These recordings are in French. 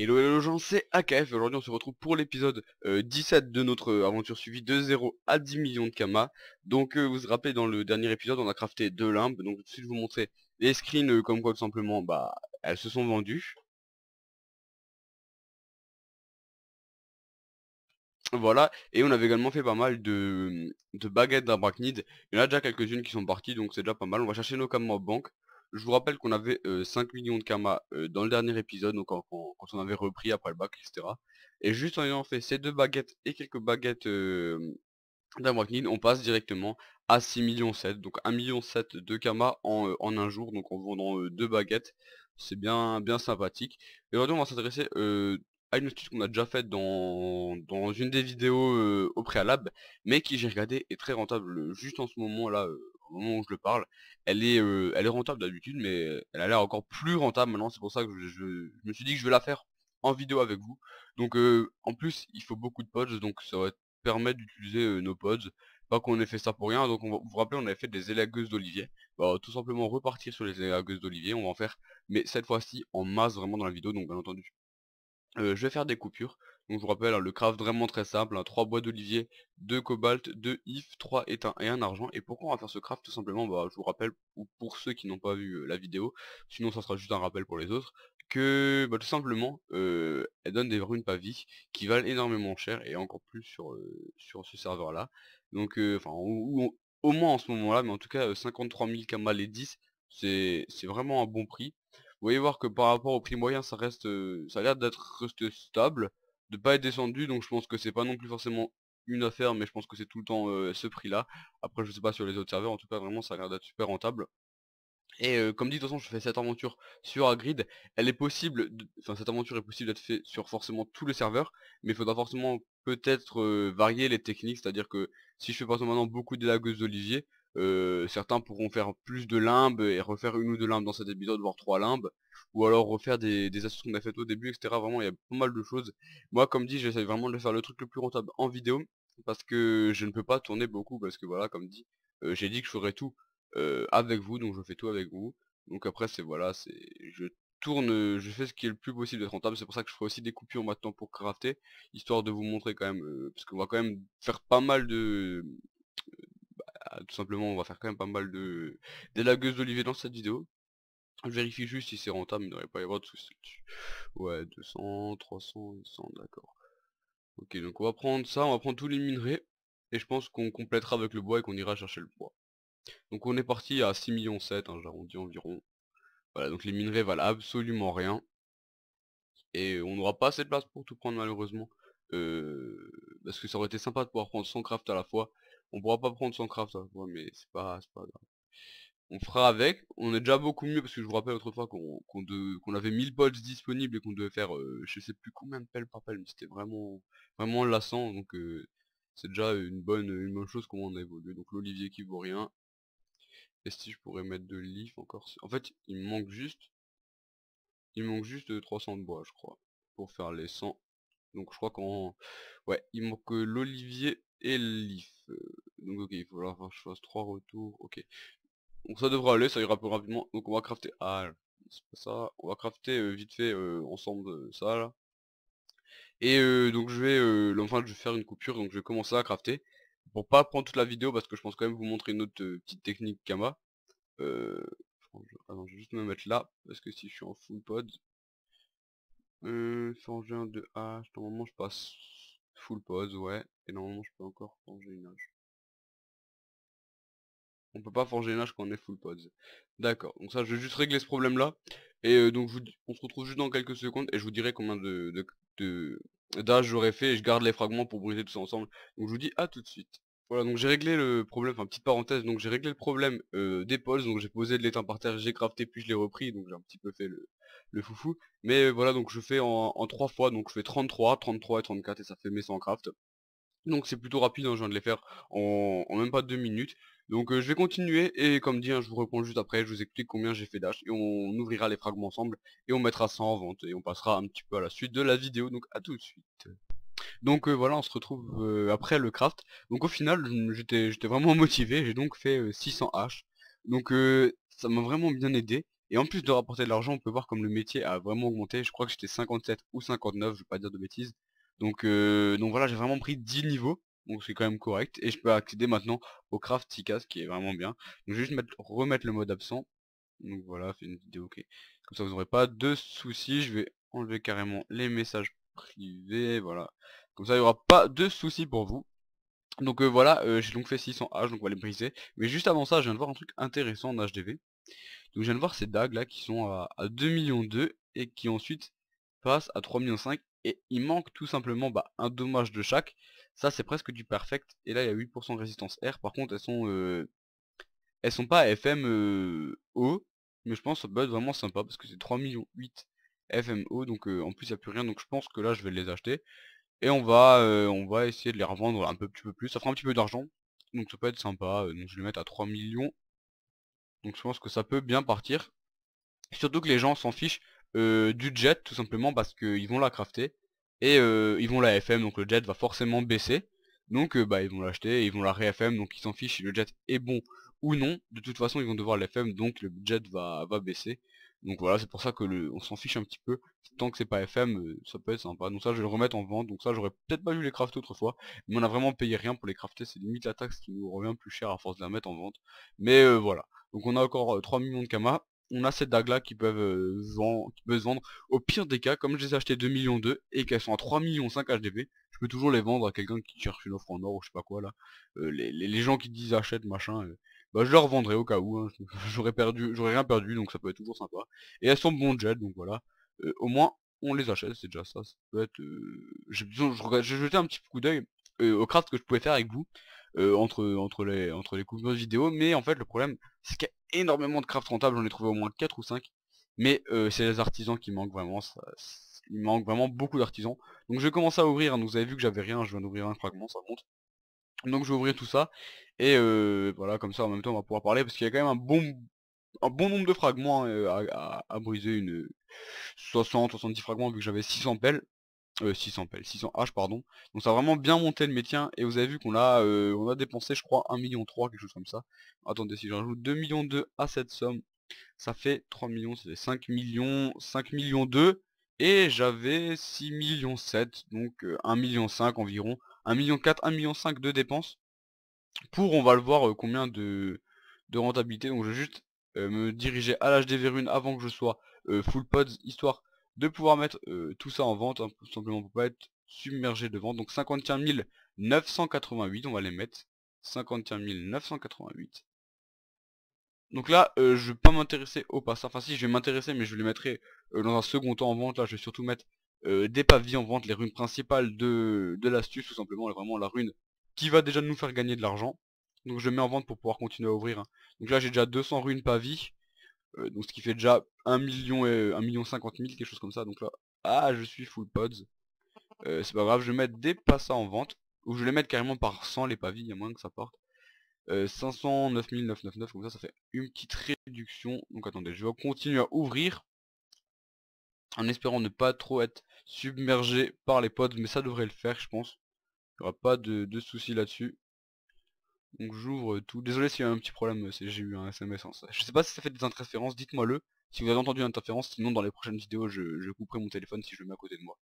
Hello hello gens, c'est AKF aujourd'hui on se retrouve pour l'épisode 17 euh, de notre euh, aventure suivie de 0 à 10 millions de Kama. Donc euh, vous vous rappelez dans le dernier épisode on a crafté deux limbes, donc je vais vous montrer les screens comme quoi tout simplement bah elles se sont vendues. Voilà, et on avait également fait pas mal de, de baguettes d'abraknid, Il y en a déjà quelques-unes qui sont parties donc c'est déjà pas mal, on va chercher nos camas en banque. Je vous rappelle qu'on avait 5 millions de kama dans le dernier épisode, donc quand, on avait repris après le bac, etc. Et juste en ayant fait ces deux baguettes et quelques baguettes euh, on passe directement à 6 millions 7, donc 1 million 7 de kama en, un jour, donc en vendant deux baguettes. C'est bien, bien sympathique. Et aujourd'hui, on va s'intéresser à une astuce qu'on a déjà faite dans, une des vidéos au préalable, mais qui j'ai regardé est très rentable juste en ce moment là, au moment où je le parle, elle est, elle est rentable d'habitude, mais elle a l'air encore plus rentable maintenant. C'est pour ça que je, me suis dit que je vais la faire en vidéo avec vous. Donc en plus, il faut beaucoup de pods, donc ça va permettre d'utiliser nos pods. Pas qu'on ait fait ça pour rien, donc on va, vous vous rappelez, on avait fait des élagueuses d'olivier. Bah, tout simplement repartir sur les élagueuses d'olivier, on va en faire, mais cette fois-ci en masse vraiment dans la vidéo, donc bien entendu. je vais faire des coupures, donc je vous rappelle, hein, le craft vraiment très simple, 3 hein, bois d'olivier, 2 cobalt, 2 if, 3 étain et un argent. Et pourquoi on va faire ce craft Tout simplement, bah, je vous rappelle, ou pour ceux qui n'ont pas vu euh, la vidéo, sinon ça sera juste un rappel pour les autres, que bah, tout simplement, euh, elle donne des runes pavis qui valent énormément cher, et encore plus sur, euh, sur ce serveur-là. Donc, enfin, au moins en ce moment-là, mais en tout cas, 53 000 kamal et 10, c'est vraiment un bon prix. Vous voyez voir que par rapport au prix moyen, ça reste, ça a l'air d'être stable de pas être descendu donc je pense que c'est pas non plus forcément une affaire mais je pense que c'est tout le temps ce prix là après je sais pas sur les autres serveurs en tout cas vraiment ça a l'air d'être super rentable et comme dit de toute façon je fais cette aventure sur Agrid elle est possible enfin cette aventure est possible d'être faite sur forcément tous les serveurs mais il faudra forcément peut-être varier les techniques, c'est-à-dire que si je fais par exemple maintenant beaucoup de lagueuse d'olivier, certains pourront faire plus de limbes et refaire une ou deux limbes dans cet épisode, voire trois limbes, ou alors refaire des, astuces qu'on a faites au début, etc. Vraiment, il y a pas mal de choses. Moi, comme dit, j'essaie vraiment de faire le truc le plus rentable en vidéo, parce que je ne peux pas tourner beaucoup, parce que voilà, comme dit, j'ai dit que je ferai tout avec vous, donc je fais tout avec vous. Donc après, c'est voilà, c'est je tourne, je fais ce qui est le plus possible d'être rentable, c'est pour ça que je ferai aussi des coupures maintenant pour crafter, histoire de vous montrer quand même, parce qu'on va quand même faire pas mal de... Bah, tout simplement, on va faire quand même pas mal de... des lagueuses d'olivier dans cette vidéo. Je vérifie juste si c'est rentable, il n'y aurait pas y avoir de soucis Ouais, 200, 300, 100, d'accord. Ok, donc on va prendre ça, on va prendre tous les minerais, et je pense qu'on complétera avec le bois et qu'on ira chercher le bois. Donc on est parti à 6 millions 7, hein, j'arrondis environ, voilà, donc les minerais valent absolument rien. Et on n'aura pas assez de place pour tout prendre malheureusement. parce que ça aurait été sympa de pouvoir prendre 100 craft à la fois. On pourra pas prendre 100 craft à hein, la fois, mais c'est pas, pas grave. On fera avec. On est déjà beaucoup mieux parce que je vous rappelle autrefois qu'on avait 1000 bols disponibles et qu'on devait faire je sais plus combien de pelles par pelle, mais c'était vraiment vraiment lassant. Donc c'est déjà une bonne, une bonne chose comment on a évolué. Donc l'olivier qui vaut rien, et si je pourrais mettre de l'if encore En fait, il me manque juste... Il manque juste 300 de bois, je crois. Pour faire les 100. Donc je crois qu'en... Ouais, il manque l'olivier et l'if. Donc ok, il faut que je fasse 3 retours. Ok. Donc ça devrait aller, ça ira plus rapidement. Donc on va crafter... Ah, c'est pas ça. On va crafter vite fait ensemble ça là. Et donc je vais... enfin je vais faire une coupure, donc je vais commencer à crafter pour pas prendre toute la vidéo parce que je pense quand même vous montrer une autre petite technique Kama. Euh, je, je vais juste me mettre là parce que si je suis en full pod. Euh, un de H, normalement je passe full pause, ouais, et normalement je peux encore forger une H. On peut pas forger une H quand on est full pause D'accord, donc ça je vais juste régler ce problème là. Et donc vous, on se retrouve juste dans quelques secondes et je vous dirai combien de, de, de Là, j'aurais fait et je garde les fragments pour briser tout ça ensemble. Donc je vous dis à tout de suite. Voilà, donc j'ai réglé le problème, enfin petite parenthèse, donc j'ai réglé le problème des poles, donc j'ai posé de l'étain par terre, j'ai crafté puis je l'ai repris, donc j'ai un petit peu fait le, foufou. Mais voilà, donc je fais en, 3 fois, donc je fais 33, 33 et 34 et ça fait mes 100 craft. Donc c'est plutôt rapide, hein, je viens de les faire en, en, même pas 2 minutes. Donc je vais continuer et comme dit, hein, je vous réponds juste après, je vous explique combien j'ai fait d'H et on ouvrira les fragments ensemble et on mettra ça en vente et on passera un petit peu à la suite de la vidéo, donc à tout de suite. Donc voilà, on se retrouve après le craft. Donc au final, j'étais vraiment motivé, j'ai donc fait 600 H. Donc ça m'a vraiment bien aidé. Et en plus de rapporter de l'argent, on peut voir comme le métier a vraiment augmenté. Je crois que j'étais 57 ou 59, je vais pas dire de bêtises. Donc, donc voilà, j'ai vraiment pris 10 niveaux donc c'est quand même correct. Et je peux accéder maintenant au craft ce qui est vraiment bien. Donc je vais juste remettre le mode absent. Donc voilà, fait une vidéo ok. Comme ça vous n'aurez pas de soucis. Je vais enlever carrément les messages privés, voilà. Comme ça il n'y aura pas de soucis pour vous. Donc euh, voilà, euh, j'ai donc fait 600 H, donc on va les briser. Mais juste avant ça, je viens de voir un truc intéressant en HDV. Donc je viens de voir ces dagues là qui sont à, à 2 millions 2 et qui ensuite passent à 3 millions 5 et il manque tout simplement bah, un dommage de chaque ça c'est presque du perfect. Et là il y a 8% de résistance R. Par contre elles sont elles sont pas FMO, Mais je pense que ça peut être vraiment sympa parce que c'est 3 millions 8 FMO. Donc en plus il n'y a plus rien. Donc je pense que là je vais les acheter. Et on va on va essayer de les revendre un peu, petit peu plus. Ça fera un petit peu d'argent. Donc ça peut être sympa. Donc je vais les mettre à 3 millions. Donc je pense que ça peut bien partir. Surtout que les gens s'en fichent du jet tout simplement parce qu'ils vont la crafter et euh, ils vont la FM donc le jet va forcément baisser donc euh, bah ils vont l'acheter ils vont la ré-FM donc ils s'en fichent si le jet est bon ou non de toute façon ils vont devoir l'FM donc le jet va, baisser donc voilà c'est pour ça que on s'en fiche un petit peu tant que c'est pas FM euh, ça peut être sympa donc ça je vais le remettre en vente donc ça j'aurais peut-être pas vu les crafter autrefois mais on a vraiment payé rien pour les crafter c'est limite la taxe qui nous revient plus cher à force de la mettre en vente mais voilà donc on a encore 3 millions de kamas on a ces dagues là qui peuvent, euh, vendre, qui peuvent se vendre. Au pire des cas, comme je les ai achetées 2 millions 2 et qu'elles sont à 3 millions 5 HDP, je peux toujours les vendre à quelqu'un qui cherche une offre en or ou je sais pas quoi là. Euh, les, gens qui disent achète machin, euh, bah je leur vendrai au cas où. Hein. J'aurais perdu, j'aurais rien perdu donc ça peut être toujours sympa. Et elles sont bon jet donc voilà. au moins on les achète, c'est déjà ça. ça peut être, j'ai besoin jeté un petit coup d'œil au craft que je pouvais faire avec vous. entre, entre, les, entre les de vidéo, mais en fait le problème c'est que, énormément de craft rentables, j'en ai trouvé au moins 4 ou 5. Mais euh, c'est les artisans qui manquent vraiment, il manque vraiment beaucoup d'artisans. Donc je vais commencer à ouvrir, hein, vous avez vu que j'avais rien, je viens d'ouvrir un fragment, ça monte. Donc je vais ouvrir tout ça, et euh, voilà, comme ça en même temps on va pouvoir parler, parce qu'il y a quand même un bon un bon nombre de fragments hein, euh, à, à, briser, une 60-70 fragments vu que j'avais 600 pelles. 600 euh, pelles, 600 H pardon. Donc ça a vraiment bien monté le métier hein. et vous avez vu qu'on a euh, on a dépensé je crois 1 million 3 quelque chose comme ça. Attendez si j'ajoute 2 millions 2 à cette somme, ça fait 3 millions, ça 5 millions, 5 millions 2 et j'avais 6 millions 7 donc 1,5 euh, 1 million 5 environ, 1 million 4, 1 million 5 de dépenses pour on va le voir combien de de rentabilité. Donc je vais juste me diriger à l'HDV1 avant que je sois full pods histoire de pouvoir mettre tout ça en vente, hein, tout simplement pour pas être submergé de vente. Donc 51 988, on va les mettre. 51 988. Donc là, je je vais pas m'intéresser au passage. Enfin si, je vais m'intéresser, mais je les mettrai dans un second temps en vente. Là, je vais surtout mettre des pavis en vente, les runes principales de, l'astuce, tout simplement. Vraiment la rune qui va déjà nous faire gagner de l'argent. Donc je mets en vente pour pouvoir continuer à ouvrir. Hein. Donc là, j'ai déjà 200 runes pavis donc ce qui fait déjà 1 million et 1 million 50 000, quelque chose comme ça. Donc là, ah je suis full pods. c'est pas grave, je vais mettre des passes en vente. Ou je vais les mettre carrément par 100 les pavis, il y a moins que ça porte. 509 999, comme ça ça fait une petite réduction. Donc attendez, je vais continuer à ouvrir. En espérant ne pas trop être submergé par les pods, mais ça devrait le faire je pense. Il n'y aura pas de soucis là-dessus. Donc j'ouvre euh, tout. Désolé s'il y a un petit problème, euh, j'ai eu un SMS en hein, ça. Je sais pas si ça fait des interférences, dites-moi-le. Si vous avez entendu une interférence, sinon dans les prochaines vidéos je, couperai mon téléphone si je le mets à côté de moi.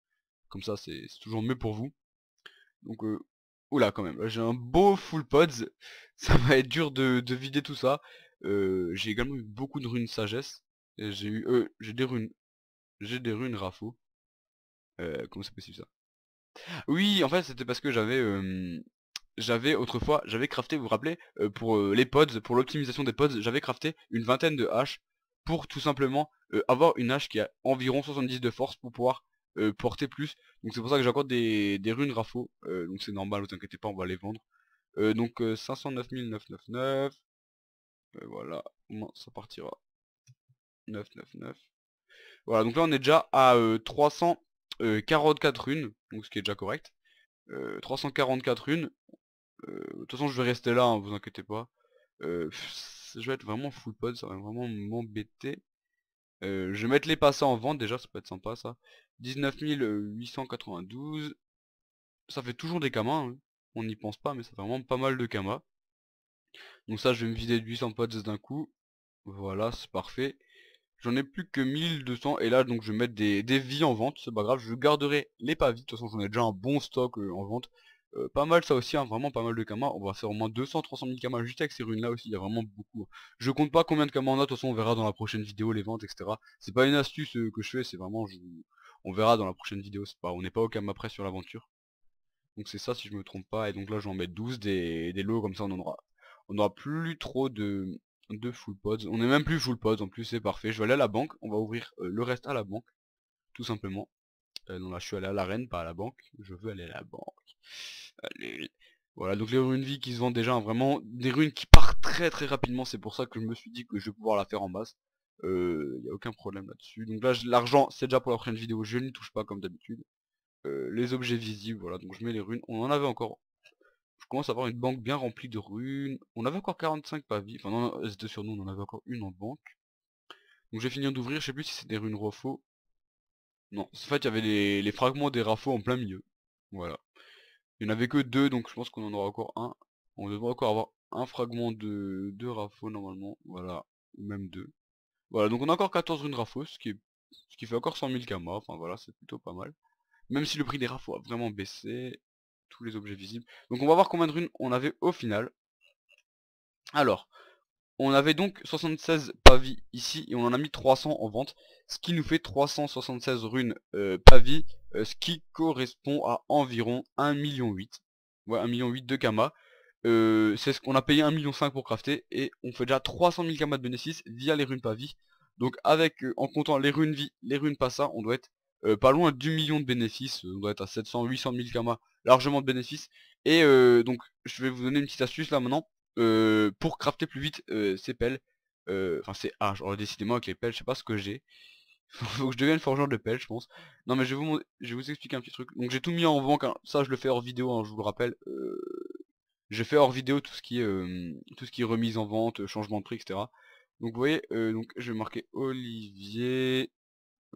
Comme ça c'est toujours mieux pour vous. Donc euh, oula quand même, j'ai un beau full pods. Ça va être dur de, vider tout ça. Euh, j'ai également eu beaucoup de runes sagesse. J'ai eu euh, j'ai des runes. J'ai des runes rafaux. Euh, comment c'est possible ça Oui en fait c'était parce que j'avais j'avais autrefois, j'avais crafté, vous vous rappelez, euh, pour euh, les pods, pour l'optimisation des pods, j'avais crafté une vingtaine de haches pour tout simplement euh, avoir une hache qui a environ 70 de force pour pouvoir porter plus. Donc c'est pour ça que j'accorde des, runes rafaux, donc c'est normal, vous inquiétez pas, on va les vendre. donc 509 999, voilà, au moins ça partira. 999. Voilà, donc là on est déjà à 344 runes, donc ce qui est déjà correct. 344 runes, de toute façon je vais rester là, hein, vous inquiétez pas. Euh, je vais être vraiment full pod, ça va vraiment m'embêter. Euh, je vais mettre les passants en vente déjà, ça peut être sympa ça. 19 892. Ça fait toujours des camas hein. on n'y pense pas, mais ça fait vraiment pas mal de camas Donc ça, je vais me vider de 800 pods d'un coup. Voilà, c'est parfait. J'en ai plus que 1200 et là donc je vais mettre des, des vies en vente, c'est pas grave, je garderai les vies de toute façon j'en ai déjà un bon stock euh, en vente. Euh, pas mal ça aussi, hein, vraiment pas mal de camas. On va faire au moins 200-300 000 camas juste avec ces runes là aussi, il y a vraiment beaucoup. Hein. Je compte pas combien de camas on a, de toute façon on verra dans la prochaine vidéo les ventes, etc. C'est pas une astuce euh, que je fais, c'est vraiment, on verra dans la prochaine vidéo, on n'est pas au cam après sur l'aventure. Donc c'est ça si je me trompe pas, et donc là je vais en mettre 12 des, lots comme ça on en aura. On aura plus trop de, de full pods, on est même plus full pods en plus, c'est parfait. Je vais aller à la banque, on va ouvrir euh, le reste à la banque, tout simplement. non là je suis allé à l'arène, pas à la banque, je veux aller à la banque. Euh, voilà, donc les runes vie qui se vendent déjà, hein, vraiment, des runes qui partent très très rapidement, c'est pour ça que je me suis dit que je vais pouvoir la faire en masse. Il euh, n'y a aucun problème là-dessus. Donc là, l'argent, c'est déjà pour la prochaine vidéo, je ne touche pas comme d'habitude. Euh, les objets visibles, voilà, donc je mets les runes. On en avait encore... Je commence à avoir une banque bien remplie de runes. On avait encore 45 pavis, enfin non, c'était sur nous, on en avait encore une en banque. Donc vais finir d'ouvrir, je sais plus si c'est des runes refaux. Non, en fait, il y avait les, les fragments des rafaux en plein milieu. Voilà. Il n'y en avait que deux, donc je pense qu'on en aura encore un. On devrait encore avoir un fragment de, de Rafo normalement. Voilà, même deux. Voilà, donc on a encore 14 runes Rafo, ce qui, fait encore 100 000 gamma. Enfin voilà, c'est plutôt pas mal. Même si le prix des Rafo a vraiment baissé, tous les objets visibles. Donc on va voir combien de runes on avait au final. Alors, on avait donc 76 pavis ici et on en a mis 300 en vente, ce qui nous fait 376 runes euh, pavis, euh, ce qui correspond à environ 1,8 million. Ouais, 1,8 million de kamas. Euh, c'est ce qu'on a payé 1,5 million pour crafter et on fait déjà 300 000 kamas de bénéfices via les runes pavis. Donc avec, en comptant les runes vie, les runes passa, on doit être pas loin du million de bénéfices, on doit être à 700, 800 000 kamas largement de bénéfices. Et donc je vais vous donner une petite astuce là maintenant pour crafter plus vite euh, ces pelles, enfin c'est ah, genre décidément avec les pelles, je sais pas ce que j'ai. Faut que je devienne forgeur de pelles, je pense. Non mais je vais vous, je vais vous expliquer un petit truc. Donc j'ai tout mis en vente, hein. ça je le fais hors vidéo, hein, je vous le rappelle. je fais hors vidéo tout ce qui est tout ce qui est remise en vente, changement de prix, etc. Donc vous voyez, donc je vais marquer Olivier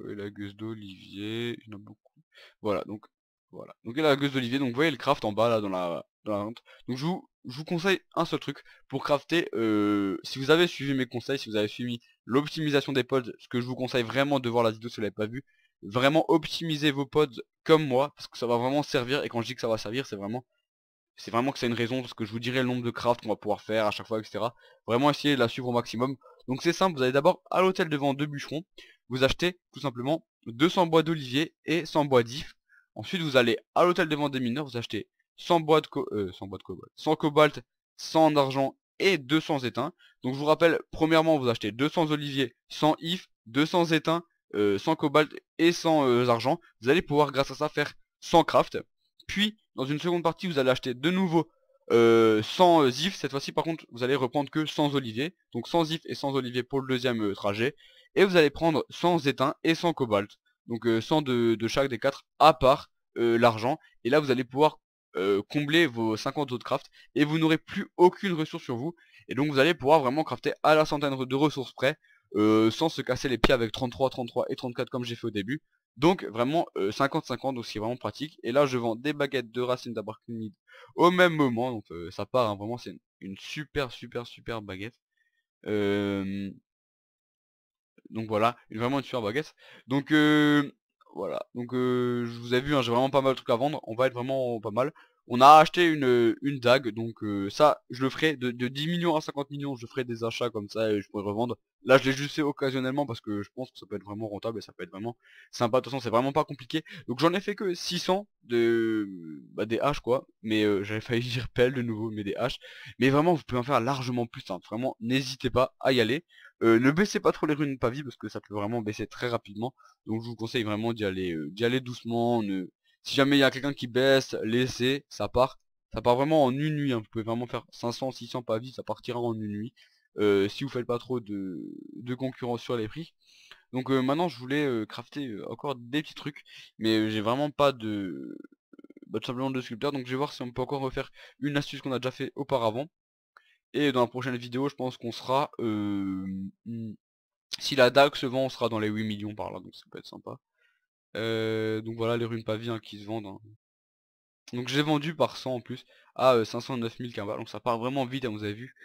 la gueuse d'Olivier, beaucoup. Voilà, donc voilà. Donc a la gueuse d'olivier, donc vous voyez le craft en bas là dans la, dans Donc je vous, conseille un seul truc pour crafter, euh, si vous avez suivi mes conseils, si vous avez suivi l'optimisation des pods, ce que je vous conseille vraiment de voir la vidéo si vous l'avez pas vu, vraiment optimiser vos pods comme moi, parce que ça va vraiment servir, et quand je dis que ça va servir, c'est vraiment c'est vraiment que c'est une raison, parce que je vous dirai le nombre de crafts qu'on va pouvoir faire à chaque fois, etc. Vraiment essayer de la suivre au maximum. Donc c'est simple, vous allez d'abord à l'hôtel devant deux bûcherons, vous achetez tout simplement 200 bois d'olivier et 100 bois d'if, Ensuite, vous allez à l'hôtel des ventes des mineurs, vous achetez 100 boîtes, euh, cobalt, 100 cobalt, 100 d'argent et 200 étains. Donc je vous rappelle, premièrement, vous achetez 200 oliviers, 100 if, 200 étain, 100 euh, cobalt et 100 euh, argent. Vous allez pouvoir, grâce à ça, faire 100 craft. Puis, dans une seconde partie, vous allez acheter de nouveau 100 if. Cette fois-ci, par contre, vous allez reprendre que 100 oliviers. Donc 100 if et 100 oliviers pour le deuxième trajet. Et vous allez prendre 100 étain et 100 cobalt donc 100 euh, de, chaque des 4 à part euh, l'argent. Et là vous allez pouvoir euh, combler vos 50 autres craft et vous n'aurez plus aucune ressource sur vous. Et donc vous allez pouvoir vraiment crafter à la centaine de ressources près sans se casser les pieds avec 33, 33 et 34 comme j'ai fait au début. Donc vraiment 50-50, donc c'est vraiment pratique. Et là je vends des baguettes de racines d'abarcunide au même moment, donc ça part, hein. vraiment c'est une, super super super baguette. Donc voilà, une, vraiment une super baguette. Donc voilà, donc je vous ai vu, hein, j'ai vraiment pas mal de trucs à vendre, on va être vraiment pas mal. On a acheté une, une dague, donc ça, je le ferai de, 10 millions à 50 millions, je ferai des achats comme ça et je pourrais revendre. Là, je l'ai juste fait occasionnellement parce que je pense que ça peut être vraiment rentable et ça peut être vraiment sympa. De toute façon, c'est vraiment pas compliqué. Donc j'en ai fait que 600 de mmh, bah, des haches, quoi. Mais j'avais failli dire pelle de nouveau, mais des haches. Mais vraiment, vous pouvez en faire largement plus. simple. Hein, vraiment, n'hésitez pas à y aller. Euh, ne baissez pas trop les runes pavis, parce que ça peut vraiment baisser très rapidement. Donc je vous conseille vraiment d'y aller, euh, doucement. Si jamais il y a quelqu'un qui baisse, laissez, ça part. Ça part vraiment en une nuit. Hein. Vous pouvez vraiment faire 500, 600 pavis, ça partira en une nuit. Euh, si vous faites pas trop de, concurrence sur les prix. Donc maintenant je voulais crafter encore des petits trucs. Mais j'ai vraiment pas de... Bah, simplement de sculpteur. Donc je vais voir si on peut encore refaire une astuce qu'on a déjà fait auparavant. Et dans la prochaine vidéo, je pense qu'on sera... Mmh, si la DAG se vend, on sera dans les 8 millions par là, donc ça peut être sympa. donc voilà les runes pavillons qui se vendent. Hein. Donc j'ai vendu par 100 en plus à 509 000 ballon Donc ça part vraiment vite, vous avez vu.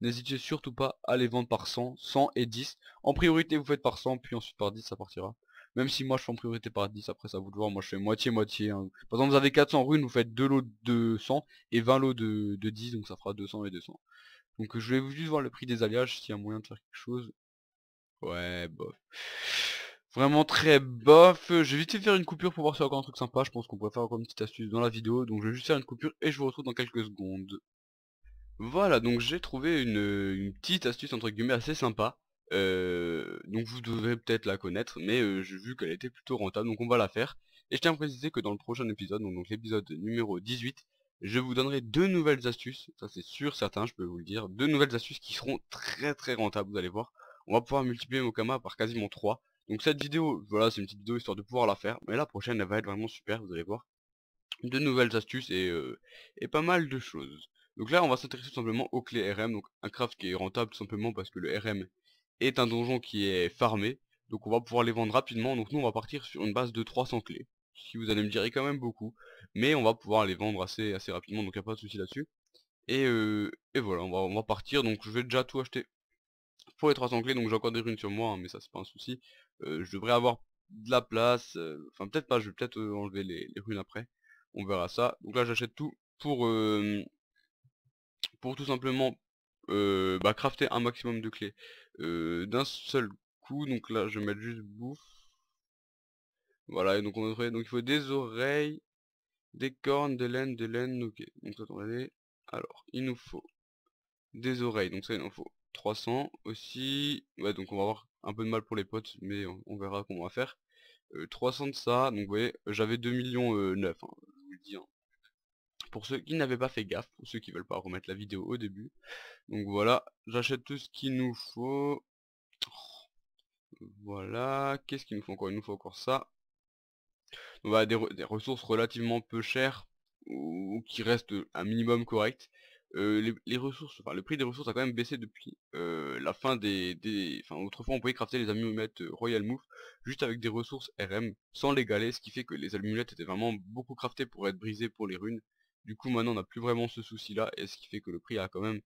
N'hésitez surtout pas à les vendre par 100, 100 et 10. En priorité, vous faites par 100, puis ensuite par 10, ça partira. Même si moi, je fais en priorité par 10, après, ça vous le voir. Moi, je fais moitié-moitié. Hein. Par exemple, vous avez 400 runes, vous faites 2 lots de 100 et 20 lots de 10, donc ça fera 200 et 200. Donc je vais juste voir le prix des alliages s'il y a moyen de faire quelque chose. Ouais, bof. Vraiment très bof. Euh, je vais vite faire une coupure pour voir si il y a encore un truc sympa. Je pense qu'on pourrait faire encore une petite astuce dans la vidéo. Donc je vais juste faire une coupure et je vous retrouve dans quelques secondes. Voilà, donc j'ai trouvé une, euh, petite astuce entre guillemets assez sympa. Euh, donc vous devrez peut-être la connaître, mais j'ai vu qu'elle était plutôt rentable, donc on va la faire. Et je tiens à préciser que dans le prochain épisode, donc l'épisode numéro 18, je vous donnerai deux nouvelles astuces, ça c'est sûr, certain, je peux vous le dire, deux nouvelles astuces qui seront très très rentables, vous allez voir. On va pouvoir multiplier Mokama par quasiment 3. Donc cette vidéo, voilà, c'est une petite vidéo histoire de pouvoir la faire, mais la prochaine, elle va être vraiment super, vous allez voir. De nouvelles astuces euh, et, pas mal de choses. Donc là, on va s'intéresser tout simplement aux clés RM, donc un craft qui est rentable tout simplement parce que le RM est un donjon qui est farmé, donc on va pouvoir les vendre rapidement, donc nous on va partir sur une base de 300 clés. Si vous allez me dire quand même beaucoup. Mais on va pouvoir les vendre assez, assez rapidement, donc il n'y a pas de souci là-dessus. Et, voilà, on va, on va, partir, donc je vais déjà tout acheter pour les 300 clés, donc j'ai encore des runes sur moi, hein, mais ça c'est pas un souci. je devrais avoir de la place, enfin peut-être pas, je vais peut-être enlever les, les, runes après, on verra ça. Donc là j'achète tout pour, pour tout simplement bah, crafter un maximum de clés d'un seul coup, donc là je vais mettre juste bouffe voilà, donc on va donc il faut des oreilles, des cornes, de laine, de laine, ok. Donc attendez, alors, il nous faut des oreilles, donc ça il nous faut 300 aussi, ouais donc on va avoir un peu de mal pour les potes, mais on, verra comment on va faire. 300 euh, de ça, donc vous voyez, j'avais 2 millions 9, euh, hein, je vous le dis, hein. pour ceux qui n'avaient pas fait gaffe, pour ceux qui veulent pas remettre la vidéo au début. Donc voilà, j'achète tout ce qu'il nous faut, voilà, qu'est-ce qu'il nous faut encore Il nous faut encore ça, on va des, des, ressources relativement peu chères ou, qui restent un minimum correct. les, ressources, enfin, le prix des ressources a quand même baissé depuis la fin des, Enfin, autrefois on pouvait crafter les amulettes Royal Move juste avec des ressources RM sans les galer, ce qui fait que les amulettes étaient vraiment beaucoup craftées pour être brisées pour les runes. Du coup maintenant on n'a plus vraiment ce souci là, et ce qui fait que le prix a quand même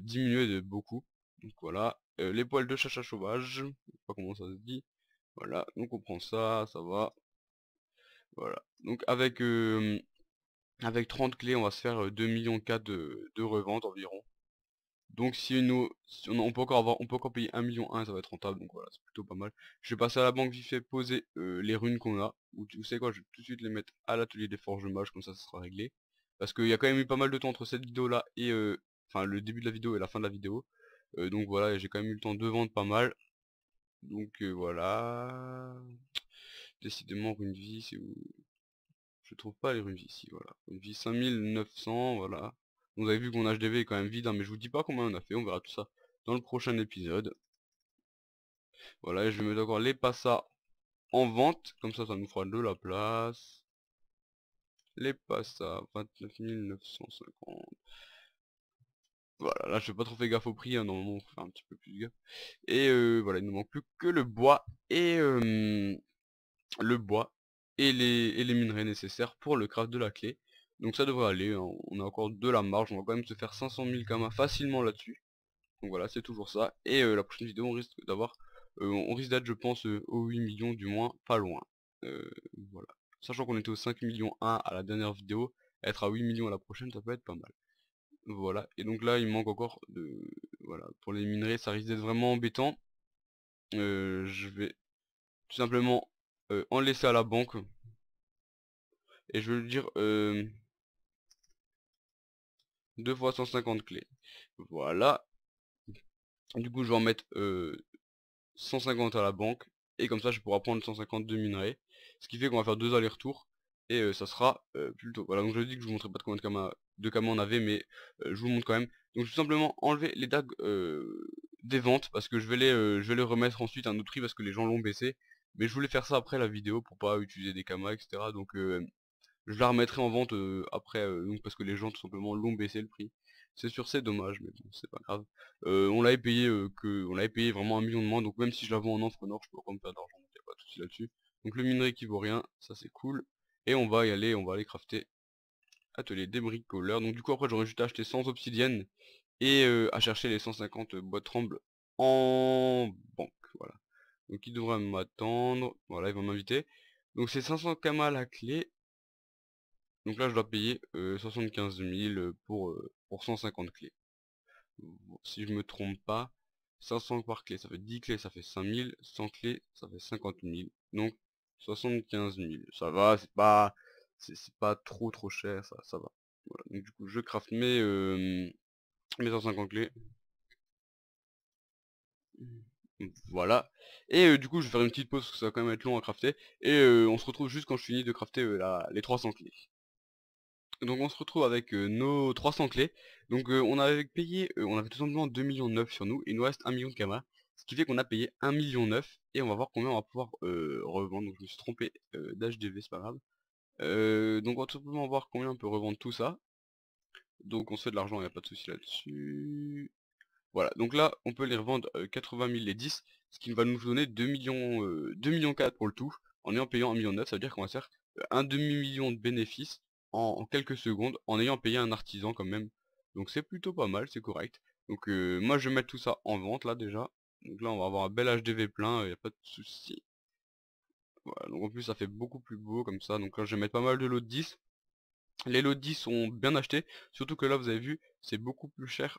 diminué de beaucoup. Donc voilà, les poils de chacha chauvage, je sais pas comment ça se dit. Voilà, donc on prend ça, ça va. Voilà. Donc avec, avec 30 clés, on va se faire 2 millions 4 de, de revente environ. Donc si, nous, on, peut encore on peut encore payer 1 million 1, ça va être rentable, donc voilà, c'est plutôt pas mal. Je vais passer à la banque vite fait poser les runes qu'on a. Ou vous savez quoi, je vais tout de suite les mettre à l'atelier des forges mages, comme ça ça sera réglé. Parce qu'il y a quand même eu pas mal de temps entre cette vidéo là et enfin le début de la vidéo et la fin de la vidéo. donc voilà, j'ai quand même eu le temps de vendre pas mal. Donc voilà décidément vie si vous... Je trouve pas les rues ici, voilà. vie 5900, voilà. Vous avez vu que mon HDV est quand même vide, hein, mais je vous dis pas comment on a fait, on verra tout ça dans le prochain épisode. Voilà, je vais mettre encore les passas en vente, comme ça, ça nous fera de la place. Les passas, 29 950. Voilà, là je vais pas trop faire gaffe au prix, hein, normalement on un petit peu plus gaffe. Et euh, voilà, il nous manque plus que le bois et le bois et les, minerais nécessaires pour le craft de la clé. Donc ça devrait aller, hein. on a encore de la marge, on va quand même se faire 500 000 kamas facilement là-dessus. Donc voilà, c'est toujours ça. Et euh, la prochaine vidéo, on risque d'avoir, euh, on risque d'être, je pense, euh, aux 8 millions du moins, pas loin. voilà. Sachant qu'on était aux 5 millions 1 à la dernière vidéo, être à 8 millions à la prochaine, ça peut être pas mal. Voilà, et donc là, il manque encore de... Voilà, pour les minerais, ça risque d'être vraiment embêtant. je vais tout simplement euh, en laisser à la banque. Et je vais lui dire 2 euh, fois 150 clés. Voilà. Du coup, je vais en mettre 150 euh, à la banque. Et comme ça, je pourrai prendre 150 de minerais. Ce qui fait qu'on va faire deux allers-retours. Et ça sera plutôt... Voilà, donc je dis que je vous montrerai pas de combien de camas, de on avait, mais je vous montre quand même. Donc, tout simplement enlever les dagues des ventes parce que je vais les, je vais les remettre ensuite à un autre prix parce que les gens l'ont baissé. Mais je voulais faire ça après la vidéo pour pas utiliser des camas, etc. Donc euh, je la remettrai en vente euh, après, euh, donc parce que les gens tout simplement l'ont baissé le prix. C'est sûr, c'est dommage, mais bon, c'est pas grave. on l'avait payé que, on l'avait payé vraiment un million de moins, donc même si je la vends en entrepreneur, je peux encore me faire d'argent, donc y a pas de soucis là-dessus. Donc le minerai qui vaut rien, ça c'est cool. Et on va y aller, on va aller crafter atelier des débricoleur. Donc du coup après j'aurais juste acheté 100 obsidiennes et à chercher les 150 boîtes tremble en banque. Voilà. Donc il devrait m'attendre. Voilà, ils vont m'inviter. Donc c'est 500 km à la clé. Donc là je dois payer 75 euh, 000 euh, pour, euh, pour 150 clés. si je me trompe pas, 500 par clé ça fait 10 clés ça fait 5000, 100 clés ça fait 50 000. Donc 75 000. Ça va, c'est pas c'est pas trop trop cher ça, ça va. Donc du coup je craft mes, mes 150 clés voilà. Et du coup, je vais faire une petite pause parce que ça va quand même être long à crafter. Et on se retrouve juste quand je finis de crafter les 300 clés. Donc on se retrouve avec nos 300 clés. Donc on avait payé, on avait tout simplement 2 millions 9 sur nous. Et il nous reste 1 million de camas. Ce qui fait qu'on a payé 1 million 9. Et on va voir combien on va pouvoir revendre. Donc je me suis trompé d'HDV, c'est pas grave. donc on va tout simplement voir combien on peut revendre tout ça. Donc on se fait de l'argent, il n'y a pas de souci là-dessus. Voilà, donc là, on peut les revendre 80 000 les 10, ce qui va nous donner 2 millions, 2 millions 4 pour le tout, en ayant payé 1 million 9, ça veut dire qu'on va faire un demi-million de bénéfices en, quelques secondes, en ayant payé un artisan quand même. Donc c'est plutôt pas mal, c'est correct. Donc moi je vais mettre tout ça en vente là déjà. Donc là on va avoir un bel HDV plein, il n'y a pas de souci. Voilà, donc en plus ça fait beaucoup plus beau comme ça. Donc là je vais mettre pas mal de lot de 10. Les lots 10 sont bien achetés, surtout que là vous avez vu, c'est beaucoup plus cher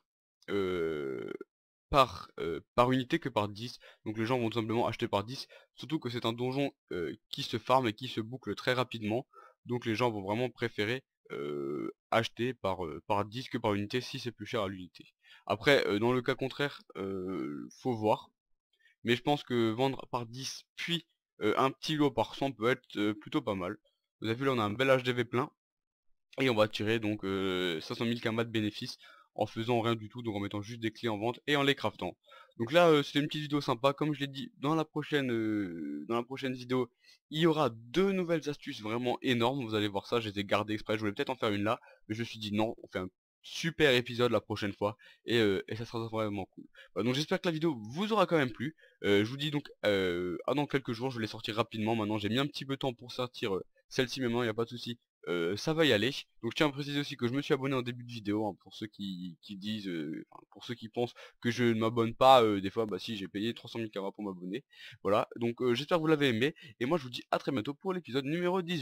par, par unité que par 10. Donc les gens vont tout simplement acheter par 10. Surtout que c'est un donjon qui se farme et qui se boucle très rapidement. Donc les gens vont vraiment préférer acheter par, 10 que par unité si c'est plus cher à l'unité. Après, dans le cas contraire, faut voir. Mais je pense que vendre par 10 puis un petit lot par 100 peut être plutôt pas mal. Vous avez vu là on a un bel HDV plein. Et on va tirer donc 500 000 km de bénéfices en faisant rien du tout, donc en mettant juste des clés en vente et en les craftant. Donc là, euh, c'était une petite vidéo sympa. Comme je l'ai dit, dans la, prochaine, euh, dans la prochaine vidéo, il y aura deux nouvelles astuces vraiment énormes. Vous allez voir ça, je les ai exprès. Je voulais peut-être en faire une là, mais je me suis dit non, on fait un super épisode la prochaine fois et, euh, ça sera vraiment cool. Bah, donc j'espère que la vidéo vous aura quand même plu. je vous dis donc à dans quelques jours, je vais les sortir rapidement. Maintenant, j'ai mis un petit peu de temps pour sortir celle-ci maintenant, il n'y a pas de souci ça va y aller. Donc je tiens à préciser aussi que je me suis abonné en début de vidéo, hein, pour ceux qui, disent, pour ceux qui pensent que je ne m'abonne pas, des fois, bah si, j'ai payé 300 000 euros pour m'abonner. Voilà, donc j'espère que vous l'avez aimé, et moi je vous dis à très bientôt pour l'épisode numéro 18.